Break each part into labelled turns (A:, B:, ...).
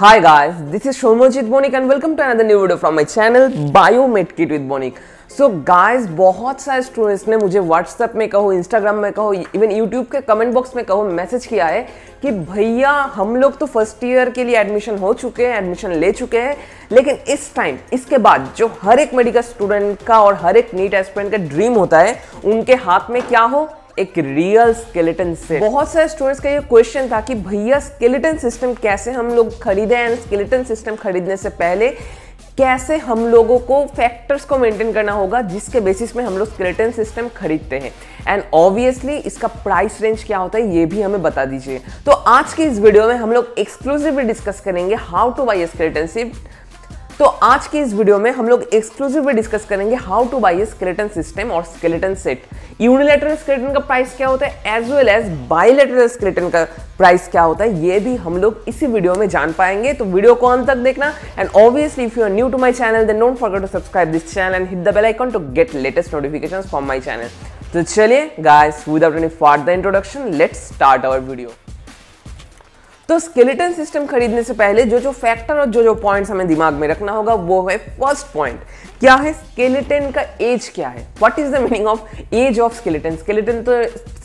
A: Hi guys, this is Shomojit Bonik and welcome to another new video from my channel Biomed Kit with Bonik. So so बहुत सारे students ने मुझे WhatsApp में कहो Instagram में कहो इवन यूट्यूब के कमेंट बॉक्स में कहो मैसेज किया है कि भैया हम लोग तो फर्स्ट ईयर के लिए एडमिशन हो चुके हैं एडमिशन ले चुके हैं लेकिन इस टाइम इसके बाद जो हर एक मेडिकल स्टूडेंट का और हर एक नीट एस्पिरेंट का ड्रीम होता है उनके हाथ में क्या हो एक रियल स्केलेटन से बहुत सारे स्टूडेंट्स का ये क्वेश्चन था कि भैया स्केलेटन सिस्टम कैसे हम लोग खरीदें एंड स्केलेटन सिस्टम खरीदने से पहले कैसे हम लोगों को फैक्टर्स को मेंटेन करना होगा जिसके बेसिस में हम लोग स्केलेटन सिस्टम खरीदते हैं एंड ऑब्वियसली इसका प्राइस रेंज क्या होता है ये भी हमें बता दीजिए तो आज की इस वीडियो में हम लोग एक्सक्लूसिवली डिस्कस करेंगे how to buy skeleton sift तो आज की इस वीडियो में हम लोग एक्सक्लूसिवली डिस्कस करेंगे how to buy a skeleton system और स्केलेटन सेट यूनिलेटरल स्केलेटन का प्राइस क्या होता है as well as bilateral skeleton का प्राइस क्या होता है ये भी हम लोग इसी वीडियो में जान पाएंगे तो वीडियो को अंत तक देखना and obviously if you are new to my channel then don't forget to subscribe this channel and hit the bell icon to get latest notification from my channel तो चलिए guys without any the introduction let's start our video तो skeleton system खरीदने से पहले जो जो factor और जो जो पॉइंट्स हमें दिमाग में रखना होगा वो है फर्स्ट पॉइंट क्या है स्केलेटन का एज क्या है what is the meaning of age of skeleton skeleton तो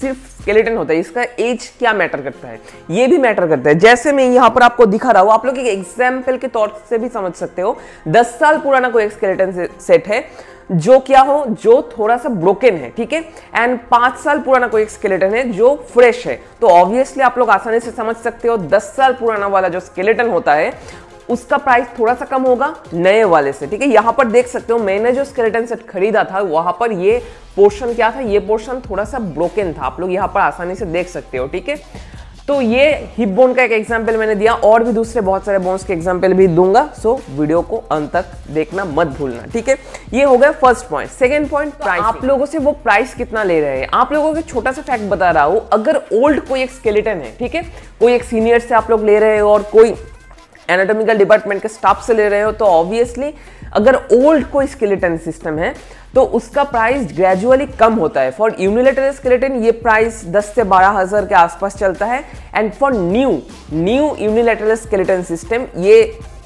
A: सिर्फ स्केलेटन होता है इसका एज क्या मैटर करता है ये भी मैटर करता है जैसे मैं यहाँ पर आपको दिखा रहा हूँ आप लोग एक एग्जाम्पल के तौर से भी समझ सकते हो दस साल पुराना कोई एक स्केलेटन सेट है जो क्या हो जो थोड़ा सा ब्रोकन है ठीक है एंड पांच साल पुराना कोई स्केलेटन है जो फ्रेश है तो ऑब्वियसली आप लोग आसानी से समझ सकते हो दस साल पुराना वाला जो स्केलेटन होता है उसका प्राइस थोड़ा सा कम होगा नए वाले से ठीक है यहाँ पर देख सकते हो मैंने जो स्केलेटन सेट खरीदा था वहाँ पर ये पोर्शन क्या था ये पोर्शन थोड़ा सा ब्रोकन था आप लोग यहाँ पर आसानी से देख सकते हो ठीक है तो ये हिप बोन का एक एग्जाम्पल मैंने दिया और भी दूसरे बहुत सारे बोन्स के एग्जाम्पल भी दूंगा सो वीडियो को अंत तक देखना मत भूलना ठीक है ये हो गया first point second point price आप लोगों से वो प्राइस कितना ले रहे हैं आप लोगों को छोटा सा फैक्ट बता रहा हूँ अगर ओल्ड कोई एक स्केलेटन है ठीक है कोई एक सीनियर से आप लोग ले रहे हो और कोई एनाटॉमिकल डिपार्टमेंट के स्टाफ से ले रहे हो तो ऑब्वियसली अगर ओल्ड कोई स्केलेटन सिस्टम है तो उसका प्राइस ग्रेजुअली कम होता है फॉर यूनिलेटर स्केलेटन ये प्राइस 10 से बारह हज़ार के आसपास चलता है and for new new unilateral skeleton system ये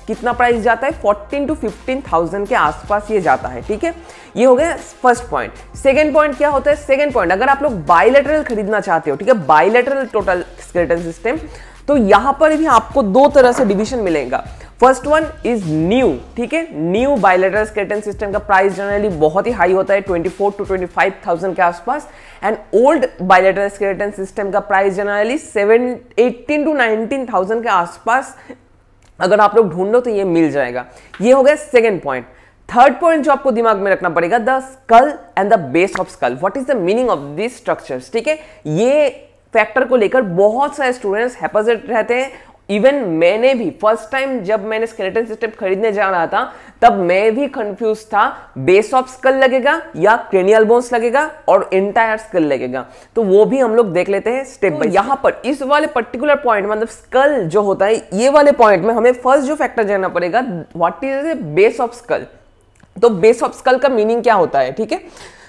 A: कितना प्राइस जाता है फोर्टीन टू फिफ्टीन थाउजेंड के आसपास ये जाता है ठीक है ये हो गया फर्स्ट पॉइंट सेकेंड पॉइंट क्या होता है सेकेंड पॉइंट अगर आप लोग बायोलेटरल खरीदना चाहते हो ठीक है बायोलेटरल टोटल स्केलेटन सिस्टम तो यहां पर भी आपको दो तरह से डिविजन मिलेगा फर्स्ट वन इज न्यू ठीक है न्यू बायोलेटर स्केटन सिस्टम का प्राइस जनरली बहुत ही हाई होता है 24 टू 25,000 के आसपास and old bilateral skeleton system का प्राइस जनरली 7 18 टू 19,000 के आसपास अगर आप लोग ढूंढो तो ये मिल जाएगा ये हो गया सेकेंड पॉइंट थर्ड पॉइंट जो आपको दिमाग में रखना पड़ेगा the skull and the base of skull what is the meaning of this structures ठीक है ये फैक्टर को लेकर बहुत सारे स्टूडेंट्स हैपजेट रहते हैं इवन मैंने भी फर्स्ट टाइम जब मैंने स्केलेटन सिस्टम खरीदने जा रहा था तब मैं भी कंफ्यूज था बेस ऑफ स्कल लगेगा या क्रेनियल बोन्स लगेगा और इंटायर स्कल लगेगा तो वो भी हम लोग देख लेते हैं स्टेप बाय यहां पर इस वाले पर्टिकुलर पॉइंट मतलब स्कल जो होता है ये वाले पॉइंट में हमें फर्स्ट जो फैक्टर जानना पड़ेगा what is base of skull तो बेस ऑफ स्कल का मीनिंग क्या होता है ठीक है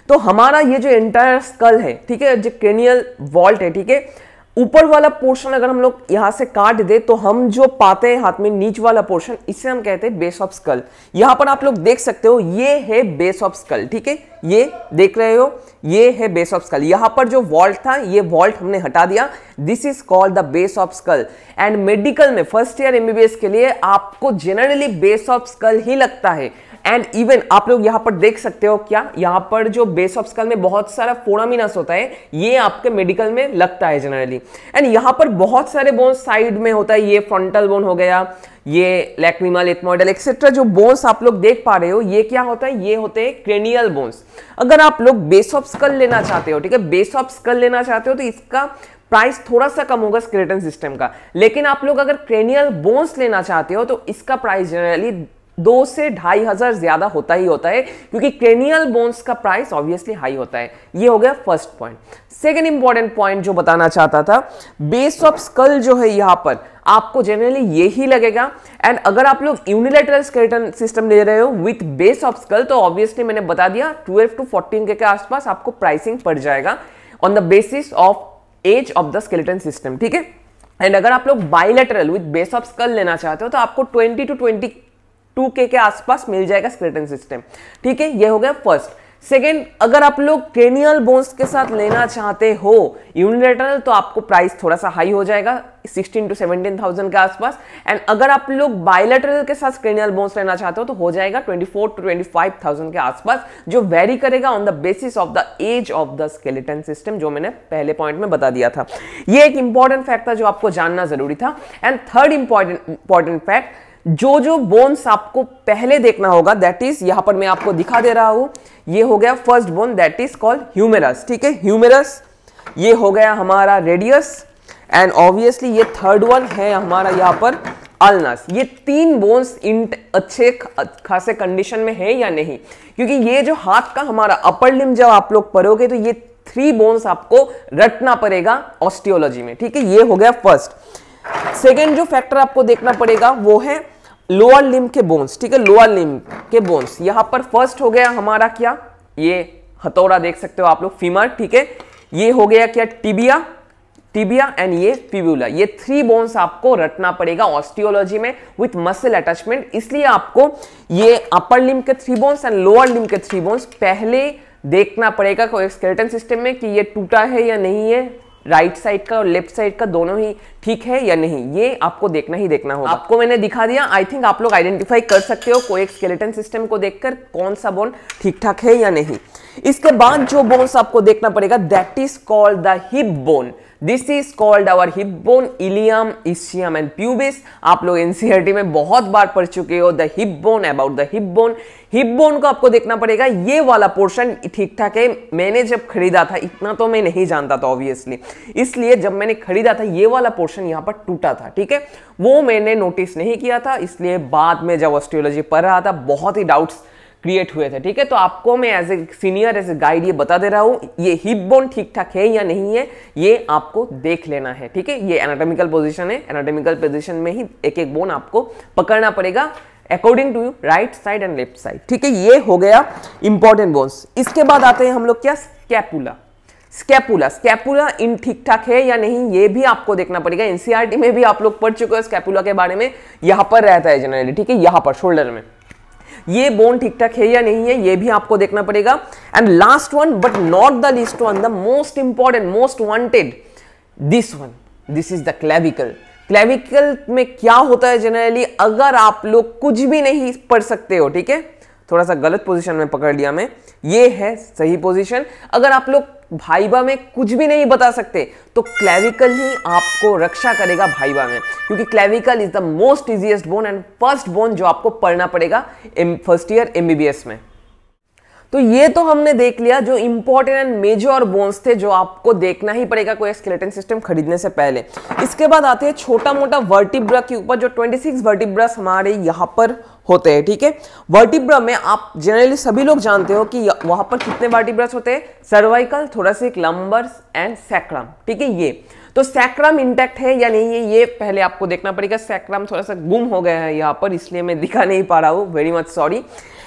A: तो हमारा ये जो एंटायर स्कल है ठीक है जो क्रेनियल वॉल्ट है ठीक है ऊपर वाला पोर्शन अगर हम लोग यहां से काट दे तो हम जो पाते हैं हाथ में नीच वाला पोर्शन इसे हम कहते हैं बेस ऑफ स्कल यहां पर आप लोग देख सकते हो ये है बेस ऑफ स्कल ठीक है ये देख रहे हो ये है बेस ऑफ स्कल यहां पर जो वॉल्ट था ये वॉल्ट हमने हटा दिया this is called the base of skull and medical में फर्स्ट ईयर एमबीबीएस के लिए आपको जनरली बेस ऑफ स्कल ही लगता है एंड इवन आप लोग यहाँ पर देख सकते हो क्या यहाँ पर जो बेस ऑफ स्कल में बहुत सारा फोनामिनस होता है ये आपके मेडिकल में लगता है जनरली एंड यहाँ पर बहुत सारे बोन साइड में होता है ये फ्रंटल बोन हो गया ये लैक्निमा लेथमॉइडल एक्सेट्रा जो बोन्स आप लोग देख पा रहे हो ये क्या होता है ये होते हैं क्रेनियल बोन्स अगर आप लोग बेस ऑफ स्कल लेना चाहते हो ठीक है बेस ऑफ स्कल लेना चाहते हो तो इसका प्राइस थोड़ा सा कम होगा स्केलेटन सिस्टम का लेकिन आप लोग अगर क्रेनियल बोन्स लेना चाहते हो तो इसका प्राइस जनरली दो से ढाई हजार ज्यादा होता ही होता है क्योंकि क्रेनियल बोन्स का प्राइस ऑब्वियसली हाई होता है ये हो गया first point second important point जो बताना चाहता था बेस ऑफ स्कल जो है यहां पर आपको जनरली ये ही लगेगा एंड अगर आप लोग यूनिलेटरल स्केटन सिस्टम ले रहे हो विथ बेस ऑफ स्कल तो ऑब्वियसली मैंने बता दिया ट्वेल्व टू फोर्टीन के, आसपास आपको प्राइसिंग पड़ जाएगा on the basis of age of the skeleton system ठीक है एंड अगर आप लोग bilateral with base of skull लेना चाहते हो तो आपको ट्वेंटी टू ट्वेंटी टू के आसपास मिल जाएगा स्क्रेटन सिस्टम ठीक है ये हो गया फर्स्ट सेकेंड अगर आप लोग क्रेनियल बोन्स के साथ लेना चाहते हो यूनिलेटरल तो आपको प्राइस थोड़ा सा हाई हो जाएगा 16 टू 17,000 के आसपास एंड अगर आप लोग बायोलेटरल के साथ क्रेनियल बोन्स लेना चाहते हो तो हो जाएगा 24 टू 25,000 के आसपास जो वेरी करेगा on the basis of the age of the skeleton system जो मैंने पहले पॉइंट में बता दिया था ये एक इंपॉर्टेंट फैक्ट था जो आपको जानना जरूरी था and third important important fact जो जो बोन्स आपको पहले देखना होगा दैट इज यहां पर मैं आपको दिखा दे रहा हूं ये हो गया first bone that is called humerus ठीक है ह्यूमेरस ये हो गया हमारा रेडियस एंड ऑब्वियसली ये थर्ड वन है हमारा यहां पर अल्नस ये तीन बोन्स इन अच्छे खासे कंडीशन में है या नहीं क्योंकि ये जो हाथ का हमारा अपर लिम जब आप लोग पढ़ोगे तो ये थ्री बोन्स आपको रटना पड़ेगा ऑस्टियोलॉजी में ठीक है ये हो गया फर्स्ट सेकेंड जो फैक्टर आपको देखना पड़ेगा वो है लोअर लिम के बोन्स ठीक है लोअर लिम के बोन्स यहां पर फर्स्ट हो गया हमारा क्या ये हथौड़ा देख सकते हो आप लोग फीमर ठीक है ये हो गया क्या टिबिया टिबिया एंड ये फिब्यूला ये थ्री बोन्स आपको रटना पड़ेगा ऑस्टियोलॉजी में विथ मसल अटैचमेंट इसलिए आपको ये अपर लिम के three bones and lower limb के थ्री बोन्स पहले देखना पड़ेगा स्केलेटन सिस्टम में कि ये टूटा है या नहीं है राइट साइड का और लेफ्ट साइड का दोनों ही ठीक है या नहीं ये आपको देखना ही देखना होगा आपको मैंने दिखा दिया आई थिंक आप लोग आइडेंटिफाई कर सकते हो कोई स्केलेटन सिस्टम को देखकर कौन सा बोन ठीक ठाक है या नहीं इसके बाद जो बोन्स आपको देखना पड़ेगा that is called the hip bone this is called our hip bone ilium ischium and pubis आप लोग एनसीआरटी e में बहुत बार पढ़ चुके हो the hip bone about the hip bone hip bone को आपको देखना पड़ेगा ये वाला पोर्शन ठीक ठाक है मैंने जब खरीदा था इतना तो मैं नहीं जानता था ऑब्वियसली इसलिए जब मैंने खरीदा था ये वाला पोर्शन यहाँ पर टूटा था ठीक है वो मैंने नोटिस नहीं किया था इसलिए बाद में जब ऑस्ट्रियोलॉजी पढ़ रहा था बहुत ही डाउट्स क्रिएट हुए थे ठीक है तो आपको मैं as a senior as a guide ये बता दे रहा हूँ ये हिप बोन ठीक ठाक है या नहीं है ये आपको देख लेना है ठीक है ये एनाटॉमिकल पोजिशन है एनाटॉमिकल पोजिशन में ही एक एक बोन आपको पकड़ना पड़ेगा according to you right side and left side ठीक है ये हो गया इंपॉर्टेंट बोन्स इसके बाद आते हैं हम लोग क्या स्कैपुला स्कैपुला स्कैपुला इन ठीक ठाक है या नहीं ये भी आपको देखना पड़ेगा एनसीआरटी e में भी आप लोग पढ़ चुके हो स्कैपुला के बारे में यहाँ पर रहता है जनरली ठीक है यहां पर शोल्डर में ये बोन ठीक ठाक है या नहीं है ये भी आपको देखना पड़ेगा and last one but not the least one the most important most wanted this one this is the clavicle clavicle में क्या होता है जनरली अगर आप लोग कुछ भी नहीं पढ़ सकते हो ठीक है थोड़ा सा गलत पोजीशन में पकड़ लिया मैं ये है सही पोजीशन अगर आप लोग भाईबा में कुछ भी नहीं बता सकते तो क्लेविकल ही आपको रक्षा करेगा भाईबा में क्योंकि clavicle is the most easiest bone and first bone जो आपको पढ़ना पड़ेगा फर्स्ट ईयर एम में तो ये तो हमने देख लिया जो इंपॉर्टेंट एंड मेजर बोन्स थे जो आपको देखना ही पड़ेगा कोई स्केलेटन सिस्टम खरीदने से पहले इसके बाद आते हैं छोटा मोटा वर्टिब्रा के ऊपर जो 26 वर्टिब्रस हमारे यहाँ पर होते हैं ठीक है वर्टिब्रा में आप जनरली सभी लोग जानते हो कि वहां पर कितने वर्टिब्रस होते हैं cervical thoracic lumbars and sacrum ठीक है ये तो सैक्रम इंटैक्ट है या नहीं है ये पहले आपको देखना पड़ेगा सैक्रम थोड़ा सा गुम हो गया है यहाँ पर इसलिए मैं दिखा नहीं पा रहा हूँ वेरी मच सॉरी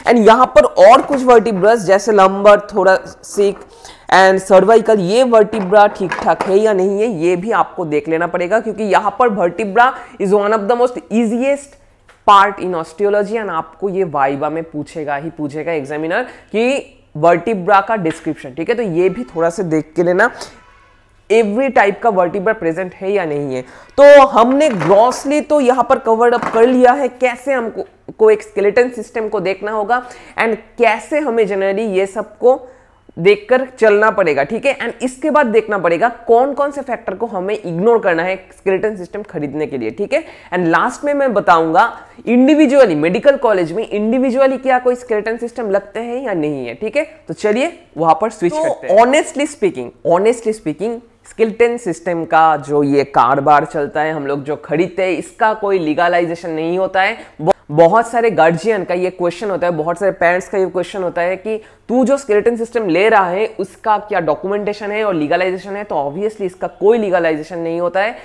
A: एंड यहाँ पर और कुछ वर्टिब्रस जैसे lumbar thoracic and cervical ये वर्टिब्रा ठीक ठाक है या नहीं है ये भी आपको देख लेना पड़ेगा क्योंकि यहाँ पर vertebra is one of the most easiest part in osteology and आपको ये वाइबा में पूछेगा ही पूछेगा एग्जामिनर कि वर्टिब्रा का डिस्क्रिप्शन ठीक है तो ये भी थोड़ा सा देख के लेना एवरी टाइप का वर्टिब्रा प्रेजेंट है या नहीं है तो हमने ग्रॉसली तो यहाँ पर कवर अप कर लिया है कैसे हमको को एक स्केलेटन सिस्टम को देखना होगा एंड कैसे हमें जनरली ये सबको देखकर चलना पड़ेगा ठीक है एंड इसके बाद देखना पड़ेगा कौन कौन से फैक्टर को हमें इग्नोर करना है स्केलेटन सिस्टम खरीदने के लिए ठीक है एंड लास्ट में मैं बताऊंगा इंडिविजुअली मेडिकल कॉलेज में इंडिविजुअली क्या कोई स्केलेटन सिस्टम लगते हैं या नहीं है ठीक है तो चलिए वहां पर स्विच तो करते हैं honestly speaking honestly speaking skeleton system का जो ये कारोबार चलता है हम लोग जो खरीदते हैं इसका कोई लीगलाइजेशन नहीं होता है बहुत सारे गार्जियन का ये क्वेश्चन होता है बहुत सारे पेरेंट्स का ये क्वेश्चन होता है कि तू जो स्केलेटन सिस्टम ले रहा है उसका क्या डॉक्यूमेंटेशन है और लीगलाइजेशन है तो ऑब्वियसली इसका कोई लीगलाइजेशन नहीं होता है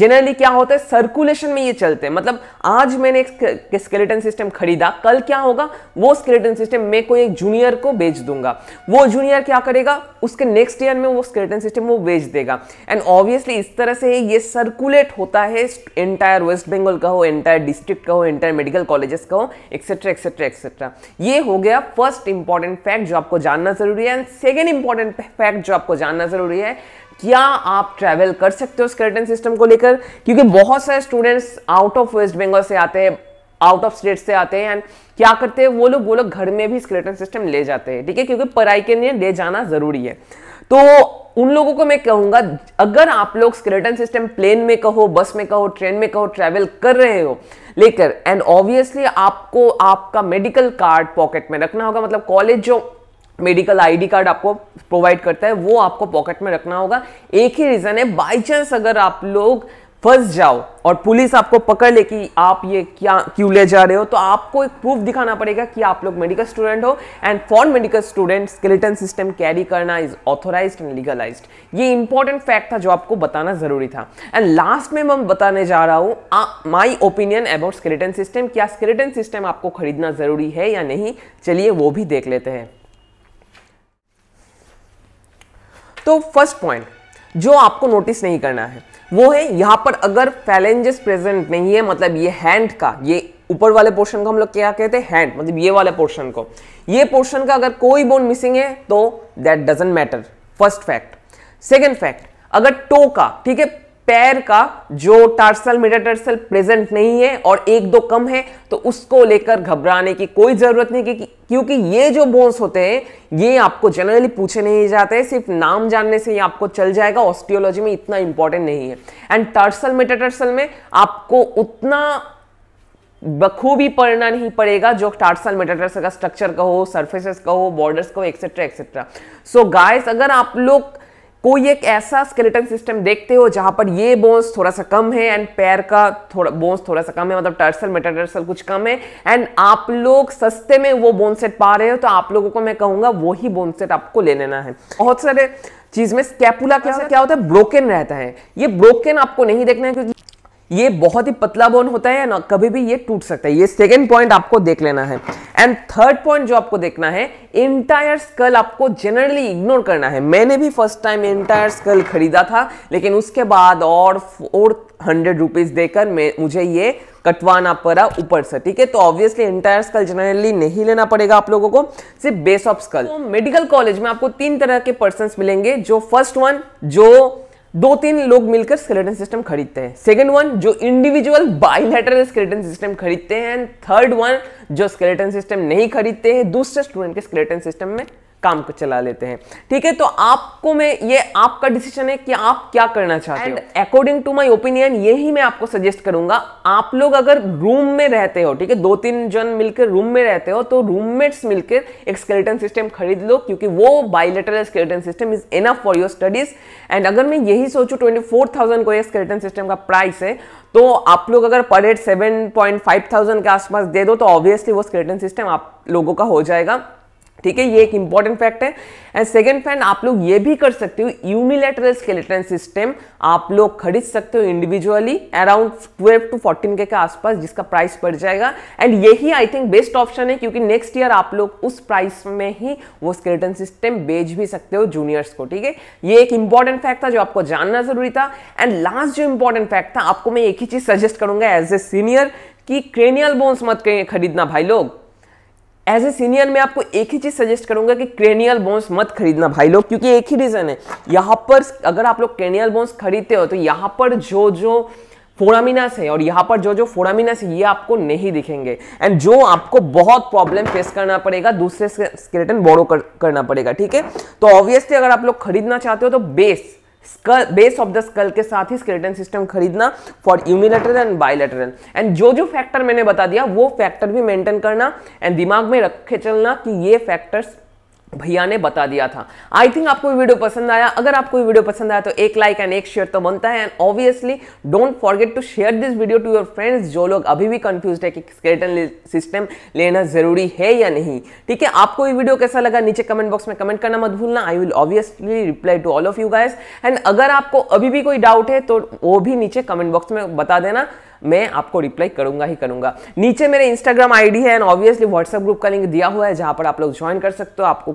A: जनरली क्या होता है सर्कुलेशन में ये चलते हैं मतलब आज मैंने एक स्केलेटन सिस्टम खरीदा कल क्या होगा वो स्केलेटन सिस्टम मैं कोई एक जूनियर को बेच दूंगा वो जूनियर क्या करेगा उसके नेक्स्ट ईयर में वो स्केलेटन सिस्टम वो बेच देगा एंड ऑब्वियसली इस तरह से ये सर्कुलेट होता है एंटायर वेस्ट बंगाल का हो एंटायर डिस्ट्रिक्ट का हो एंटायर मेडिकल कॉलेजेस का हो एक्सेट्रा एक्सेट्रा एक्सेट्रा ये हो गया फर्स्ट इंपॉर्टेंट फैक्ट जो आपको जानना जरूरी है एंड सेकेंड इंपॉर्टेंट फैक्ट जो आपको जानना जरूरी है क्या आप ट्रैवल कर सकते हो स्केलेटन सिस्टम को लेकर क्योंकि बहुत सारे students out of West Bengal से आते हैं आउट ऑफ स्टेट से आते हैं एंड क्या करते हैं वो लोग वो लोग घर में भी स्केलेटन सिस्टम ले जाते हैं ठीक है क्योंकि पढ़ाई के लिए ले जाना जरूरी है तो उन लोगों को मैं कहूंगा अगर आप लोग स्केलेटन सिस्टम प्लेन में कहो बस में कहो ट्रेन में कहो ट्रेवल कर रहे हो लेकर एंड ऑब्वियसली आपको आपका मेडिकल कार्ड पॉकेट में रखना होगा मतलब कॉलेज जो मेडिकल आईडी कार्ड आपको प्रोवाइड करता है वो आपको पॉकेट में रखना होगा एक ही रीज़न है बाय चांस अगर आप लोग फंस जाओ और पुलिस आपको पकड़ ले कि आप ये क्या क्यों ले जा रहे हो तो आपको एक प्रूफ दिखाना पड़ेगा कि आप लोग मेडिकल स्टूडेंट हो and for medical student skeleton system carry करना इज ऑथोराइज एंड लीगलाइज ये इंपॉर्टेंट फैक्ट था जो आपको बताना जरूरी था एंड लास्ट में मैं बताने जा रहा हूँ my opinion about skeleton system क्या स्केलेटन सिस्टम आपको खरीदना जरूरी है या नहीं चलिए वो भी देख लेते हैं तो फर्स्ट पॉइंट जो आपको नोटिस नहीं करना है वो है यहाँ पर अगर फैलेंजेस प्रेजेंट नहीं है मतलब ये हैंड का ये ऊपर वाले पोर्शन को हम लोग क्या कहते हैं हैंड मतलब ये वाले पोर्शन को ये पोर्शन का अगर कोई बोन मिसिंग है तो that doesn't matter first fact second fact अगर टो का ठीक है पैर का जो टार्सल मिडाटर्सल प्रेजेंट नहीं है और एक दो कम है तो उसको लेकर घबराने की कोई ज़रूरत नहीं क्योंकि ये जो बोन्स होते हैं ये आपको जनरली पूछे नहीं जाते सिर्फ नाम जानने से ही आपको चल जाएगा ऑस्टियोलॉजी में इतना इंपॉर्टेंट नहीं है एंड टार्सल मिडाटर्सल में आपको उतना बखूबी पढ़ना नहीं पड़ेगा जो टार्सल मेटाटर्सल का स्ट्रक्चर का हो सर्फेसेस का हो बॉर्डर्स का हो एक्सेट्रा एक्सेट्रा सो गाइस अगर आप लोग कोई एक ऐसा स्केलेटन सिस्टम देखते हो जहां पर ये बोन्स थोड़ा सा कम है एंड पैर का थोड़ा बोन्स थोड़ा सा कम है मतलब टर्सल मेटाटर्सल कुछ कम है एंड आप लोग सस्ते में वो बोन सेट पा रहे हो तो आप लोगों को मैं कहूंगा वही बोन सेट आपको ले लेना है बहुत सारे चीज में स्कैपुला क्या क्या होता है ब्रोकन रहता है ये ब्रोकन आपको नहीं देखना है क्योंकि ये बहुत ही पतला बोन होता है ना कभी भी ये टूट सकता है ये सेकेंड पॉइंट आपको देख लेना है एंड थर्ड पॉइंट जो आपको देखना है इंटायर स्कल आपको जनरली इग्नोर करना है मैंने भी फर्स्ट टाइम इंटायर स्कल खरीदा था लेकिन उसके बाद और फोर हंड्रेड रुपीज़ देकर मुझे ये कटवाना पड़ा ऊपर से ठीक है तो ऑब्वियसली इंटायर स्कल जनरली नहीं लेना पड़ेगा आप लोगों को सिर्फ base of skull medical college में आपको तीन तरह के पर्सन मिलेंगे जो फर्स्ट वन जो दो तीन लोग मिलकर स्केलेटन सिस्टम खरीदते हैं सेकेंड वन जो इंडिविजुअल बाइलेटरल स्केलेटन सिस्टम खरीदते हैं एंड थर्ड वन जो स्केलेटन सिस्टम नहीं खरीदते हैं दूसरे स्टूडेंट के स्केलेटन सिस्टम में काम को चला लेते हैं ठीक है तो आपको मैं ये आपका डिसीजन है कि आप क्या करना चाहते हैं हो अकॉर्डिंग टू माई ओपिनियन यही मैं आपको सजेस्ट करूंगा आप लोग अगर रूम में रहते हो ठीक है दो तीन जन मिलकर रूम में रहते हो तो रूममेट्स मिलकर एक स्केलेटन सिस्टम खरीद लो क्योंकि वो bilateral skeleton system is enough for your studies and अगर मैं यही सोचू ट्वेंटी फोर थाउजेंड को ये स्केलेटन सिस्टम का प्राइस है तो आप लोग अगर per head seven point five thousand के आसपास दे दो तो ऑब्वियसली वो स्केलेटन सिस्टम आप लोगों का हो जाएगा ठीक है ये एक इंपॉर्टेंट फैक्ट है एंड सेकेंड फैंड आप लोग ये भी कर सकते हो यूनिलेटरल स्केलेटन सिस्टम आप लोग खरीद सकते हो इंडिविजुअली अराउंड 12 टू 14 के, के आसपास जिसका प्राइस बढ़ जाएगा एंड यही आई थिंक बेस्ट ऑप्शन है क्योंकि नेक्स्ट ईयर आप लोग उस प्राइस में ही वो स्केलेटन सिस्टम बेच भी सकते हो जूनियर्स को ठीक है ये एक इंपॉर्टेंट फैक्ट था जो आपको जानना जरूरी था एंड लास्ट जो इंपॉर्टेंट फैक्ट था आपको मैं एक ही चीज सजेस्ट करूंगा एज ए सीनियर कि क्रेनियल बोन्स मत खरीदना भाई लोग एज ए सीनियर मैं आपको एक ही चीज़ सजेस्ट करूंगा कि क्रेनियल बोन्स मत खरीदना भाई लोग क्योंकि एक ही रीज़न है यहाँ पर अगर आप लोग क्रेनियल बोन्स खरीदते हो तो यहाँ पर जो जो फोरामिनास है और यहाँ पर जो जो फोरामिनास है ये आपको नहीं दिखेंगे एंड जो आपको बहुत प्रॉब्लम फेस करना पड़ेगा दूसरे स्केलेटन बोरो कर, करना पड़ेगा ठीक है तो ऑब्वियसली अगर आप लोग खरीदना चाहते हो तो base skull base of the skull के साथ ही स्केलेटन सिस्टम खरीदना for unilateral and bilateral and जो जो फैक्टर मैंने बता दिया वो फैक्टर भी मेंटेन करना एंड दिमाग में रखे चलना कि ये फैक्टर्स भैया ने बता दिया था आई थिंक आपको वीडियो पसंद आया अगर आपको वीडियो पसंद आया तो एक लाइक एंड एक शेयर तो बनता है and obviously don't forget to share this video to your friends जो लोग अभी भी कंफ्यूज है कि स्केलेटन सिस्टम लेना जरूरी है या नहीं ठीक है आपको ये वीडियो कैसा लगा नीचे कमेंट बॉक्स में कमेंट करना मत भूलना I will obviously reply to all of you guys and अगर आपको अभी भी कोई डाउट है तो वो भी नीचे कमेंट बॉक्स में बता देना मैं आपको रिप्लाई करूंगा ही करूंगा नीचे मेरे इंस्टाग्राम आईडी है एंड ऑब्वियसली व्हाट्सएप ग्रुप का लिंक दिया हुआ है जहां पर आप लोग ज्वाइन कर सकते हो आपको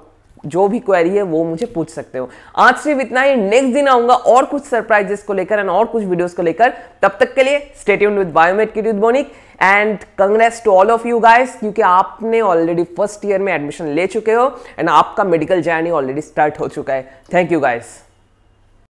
A: जो भी क्वेरी है वो मुझे पूछ सकते हो आज सिर्फ इतना ही नेक्स्ट दिन आऊंगा और कुछ सरप्राइजेस को लेकर एंड और कुछ वीडियोस को लेकर तब तक के लिए स्टेट्यून विद बायोमेट की बोनिक and congrats to all of you guys क्योंकि आपने ऑलरेडी फर्स्ट ईयर में एडमिशन ले चुके हो एंड आपका मेडिकल जर्नी ऑलरेडी स्टार्ट हो चुका है थैंक यू गाइस